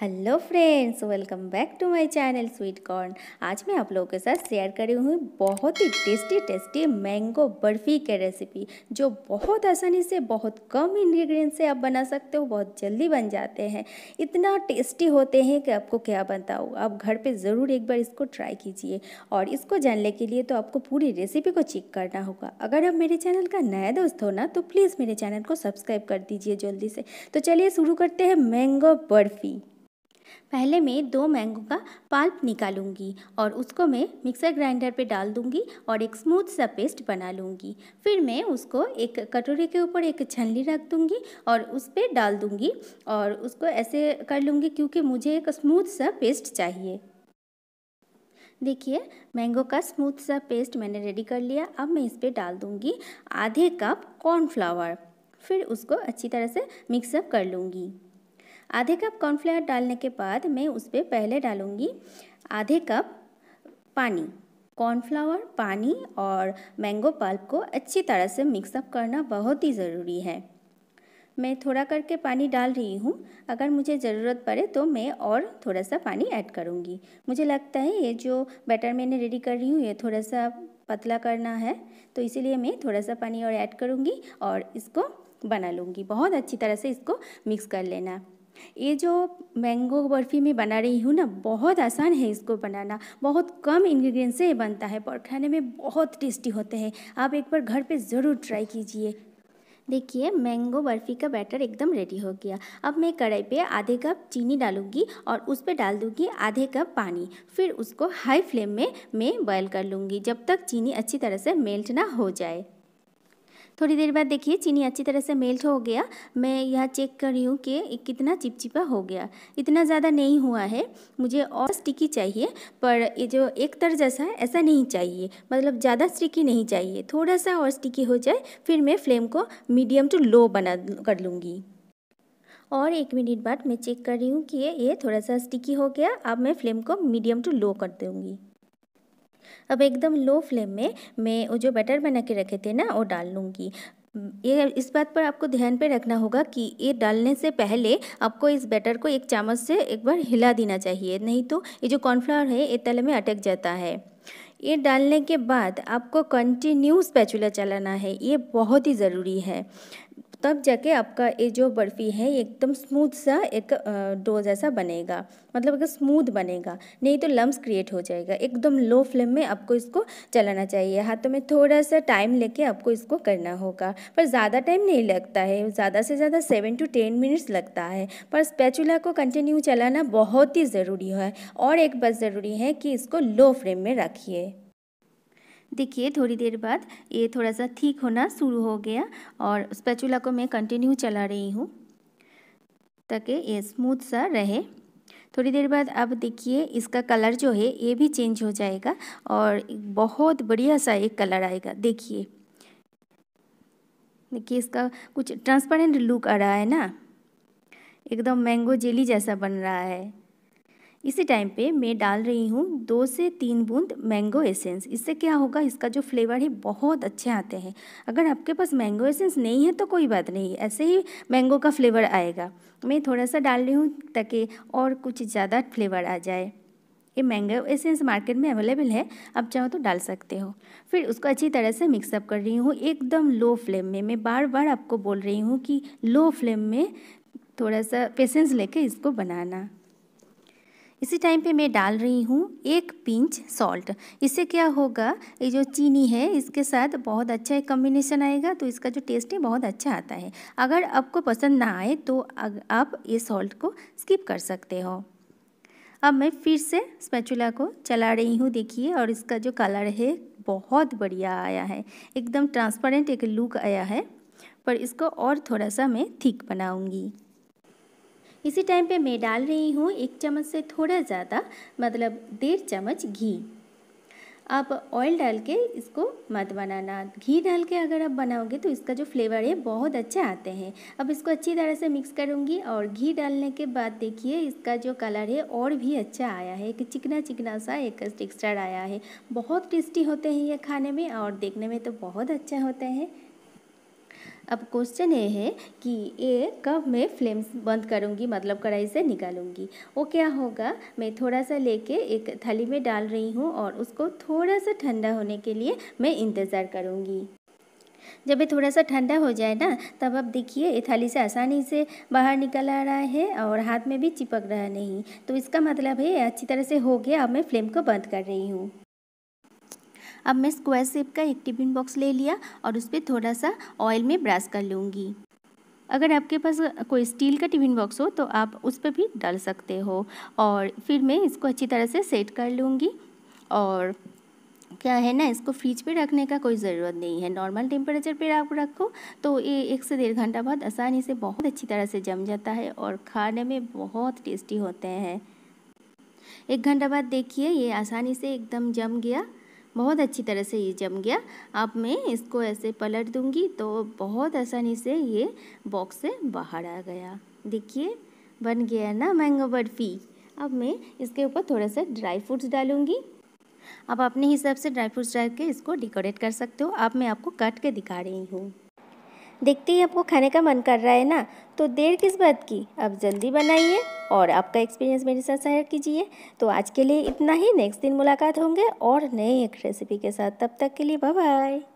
hello friends welcome back to my channel sweet corn आज मैं आप लोगों के साथ शेयर करी हुई बहुत ही टेस्टी टेस्टी मैंगो बर्फ़ी की रेसिपी जो बहुत आसानी से बहुत कम इंग्रेडिएंट से आप बना सकते हो बहुत जल्दी बन जाते हैं इतना टेस्टी होते हैं कि आपको क्या बताऊँ आप घर पे ज़रूर एक बार इसको ट्राई कीजिए और इसको जानने के लिए तो आपको पूरी रेसिपी को चेक करना होगा अगर आप मेरे चैनल का नया दोस्त हो ना तो प्लीज़ मेरे चैनल को सब्सक्राइब कर दीजिए जल्दी से तो चलिए शुरू करते हैं मैंगो बर्फ़ी पहले मैं दो मैंगो का पाल्प निकालूंगी और उसको मैं मिक्सर ग्राइंडर पे डाल दूंगी और एक स्मूथ सा पेस्ट बना लूँगी फिर मैं उसको एक कटोरे के ऊपर एक छलनी रख दूँगी और उस पर डाल दूंगी और उसको ऐसे कर लूँगी क्योंकि मुझे एक स्मूथ सा पेस्ट चाहिए देखिए मैंगो का स्मूथ सा पेस्ट मैंने रेडी कर लिया अब मैं इस पर डाल दूँगी आधे कप कॉर्नफ्लावर फिर उसको अच्छी तरह से मिक्सअप कर लूँगी आधे कप कॉर्नफ्लावर डालने के बाद मैं उस पर पहले डालूँगी आधे कप पानी कॉर्नफ्लावर पानी और मैंगो पल्प को अच्छी तरह से मिक्सअप करना बहुत ही ज़रूरी है मैं थोड़ा करके पानी डाल रही हूँ अगर मुझे ज़रूरत पड़े तो मैं और थोड़ा सा पानी ऐड करूँगी मुझे लगता है ये जो बैटर मैंने रेडी कर रही हूँ ये थोड़ा सा पतला करना है तो इसीलिए मैं थोड़ा सा पानी और ऐड करूँगी और इसको बना लूँगी बहुत अच्छी तरह से इसको मिक्स कर लेना ये जो मैंगो बर्फ़ी में बना रही हूँ ना बहुत आसान है इसको बनाना बहुत कम इंग्रेडिएंट से ये बनता है और खाने में बहुत टेस्टी होते हैं आप एक बार घर पे ज़रूर ट्राई कीजिए देखिए मैंगो बर्फ़ी का बैटर एकदम रेडी हो गया अब मैं कढ़ाई पे आधे कप चीनी डालूंगी और उस पर डाल दूंगी आधे कप पानी फिर उसको हाई फ्लेम में मैं बॉयल कर लूँगी जब तक चीनी अच्छी तरह से मेल्ट ना हो जाए थोड़ी देर बाद देखिए चीनी अच्छी तरह से मेल्ट हो गया मैं यह चेक कर रही हूँ कि कितना चिपचिपा हो गया इतना ज़्यादा नहीं हुआ है मुझे और स्टिकी चाहिए पर ये जो एक तर जैसा है ऐसा नहीं चाहिए मतलब ज़्यादा स्टिकी नहीं चाहिए थोड़ा सा और स्टिकी हो जाए फिर मैं फ्लेम को मीडियम टू लो बना कर लूँगी और एक मिनट बाद मैं चेक कर रही हूँ कि ये थोड़ा सा स्टिकी हो गया अब मैं फ्लेम को मीडियम टू लो कर दूँगी अब एकदम लो फ्लेम में मैं वो जो बैटर बना के रखे थे ना वो डाल लूँगी ये इस बात पर आपको ध्यान पे रखना होगा कि ये डालने से पहले आपको इस बैटर को एक चामच से एक बार हिला देना चाहिए नहीं तो ये जो कॉर्नफ्लावर है ये तले में अटक जाता है ये डालने के बाद आपको कंटिन्यू स्पैचुला चलाना है ये बहुत ही ज़रूरी है तब जाके आपका ये जो बर्फ़ी है एकदम स्मूथ सा एक डो जैसा बनेगा मतलब अगर स्मूथ बनेगा नहीं तो लम्ब क्रिएट हो जाएगा एकदम लो फ्लेम में आपको इसको चलाना चाहिए हाथों में थोड़ा सा टाइम लेके आपको इसको करना होगा पर ज़्यादा टाइम नहीं लगता है ज़्यादा से ज़्यादा सेवन टू टेन मिनट्स लगता है पर स्पैचुला को कंटिन्यू चलाना बहुत ही ज़रूरी है और एक बस ज़रूरी है कि इसको लो फ्लेम में रखिए देखिए थोड़ी देर बाद ये थोड़ा सा ठीक होना शुरू हो गया और स्पैचुला को मैं कंटिन्यू चला रही हूँ ताकि ये स्मूथ सा रहे थोड़ी देर बाद अब देखिए इसका कलर जो है ये भी चेंज हो जाएगा और बहुत बढ़िया सा एक कलर आएगा देखिए देखिए इसका कुछ ट्रांसपेरेंट लुक आ रहा है ना एकदम मैंगो जेली जैसा बन रहा है इसी टाइम पे मैं डाल रही हूँ दो से तीन बूंद मैंगो एसेंस इससे क्या होगा इसका जो फ्लेवर है बहुत अच्छे आते हैं अगर आपके पास मैंगो एसेंस नहीं है तो कोई बात नहीं ऐसे ही मैंगो का फ्लेवर आएगा मैं थोड़ा सा डाल रही हूँ ताकि और कुछ ज़्यादा फ्लेवर आ जाए ये मैंगो एसेंस मार्केट में अवेलेबल है आप चाहो तो डाल सकते हो फिर उसको अच्छी तरह से मिक्सअप कर रही हूँ एकदम लो फ्लेम में मैं बार बार आपको बोल रही हूँ कि लो फ्लेम में थोड़ा सा पेशेंस लेके इसको बनाना इसी टाइम पे मैं डाल रही हूँ एक पिंच सॉल्ट इससे क्या होगा ये जो चीनी है इसके साथ बहुत अच्छा एक कम्बिनेशन आएगा तो इसका जो टेस्ट है बहुत अच्छा आता है अगर आपको पसंद ना आए तो आप ये सॉल्ट को स्किप कर सकते हो अब मैं फिर से स्पैचुला को चला रही हूँ देखिए और इसका जो कलर है बहुत बढ़िया आया है एकदम ट्रांसपेरेंट एक लुक आया है पर इसको और थोड़ा सा मैं थिक बनाऊँगी इसी टाइम पे मैं डाल रही हूँ एक चम्मच से थोड़ा ज़्यादा मतलब डेढ़ चम्मच घी आप ऑयल डाल के इसको मत बनाना घी डाल के अगर आप बनाओगे तो इसका जो फ्लेवर है बहुत अच्छे आते हैं अब इसको अच्छी तरह से मिक्स करूँगी और घी डालने के बाद देखिए इसका जो कलर है और भी अच्छा आया है एक चिकना चिकना सा एक टेक्सचर आया है बहुत टेस्टी होते हैं ये खाने में और देखने में तो बहुत अच्छा होते हैं अब क्वेश्चन ये है कि ये कब मैं फ्लेम्स बंद करूँगी मतलब कढ़ाई से निकालूँगी वो क्या होगा मैं थोड़ा सा लेके एक थाली में डाल रही हूँ और उसको थोड़ा सा ठंडा होने के लिए मैं इंतज़ार करूँगी जब ये थोड़ा सा ठंडा हो जाए ना तब अब देखिए ये थाली से आसानी से बाहर निकल आ रहा है और हाथ में भी चिपक रहा नहीं तो इसका मतलब है अच्छी तरह से हो गया अब मैं फ्लेम को बंद कर रही हूँ अब मैं स्क्वायर शेप का एक टिफिन बॉक्स ले लिया और उस पर थोड़ा सा ऑयल में ब्रश कर लूँगी अगर आपके पास कोई स्टील का टिफिन बॉक्स हो तो आप उस पर भी डाल सकते हो और फिर मैं इसको अच्छी तरह से सेट कर लूँगी और क्या है ना इसको फ्रिज पे रखने का कोई ज़रूरत नहीं है नॉर्मल टेम्परेचर पे आप रखो तो ये एक से डेढ़ घंटा बाद आसानी से बहुत अच्छी तरह से जम जाता है और खाने में बहुत टेस्टी होते हैं एक घंटा बाद देखिए ये आसानी से एकदम जम गया बहुत अच्छी तरह से ये जम गया अब मैं इसको ऐसे पलट दूँगी तो बहुत आसानी से ये बॉक्स से बाहर आ गया देखिए बन गया है ना मैंगो बर्फ़ी अब मैं इसके ऊपर थोड़ा सा ड्राई फ्रूट्स डालूँगी अब अपने हिसाब से ड्राई फ्रूट्स डाल के इसको डेकोरेट कर सकते हो अब मैं आपको कट के दिखा रही हूँ देखते ही आपको खाने का मन कर रहा है ना तो देर किस बात की आप जल्दी बनाइए और आपका एक्सपीरियंस मेरे साथ शेयर कीजिए तो आज के लिए इतना ही नेक्स्ट दिन मुलाकात होंगे और नए एक रेसिपी के साथ तब तक के लिए बाय बाय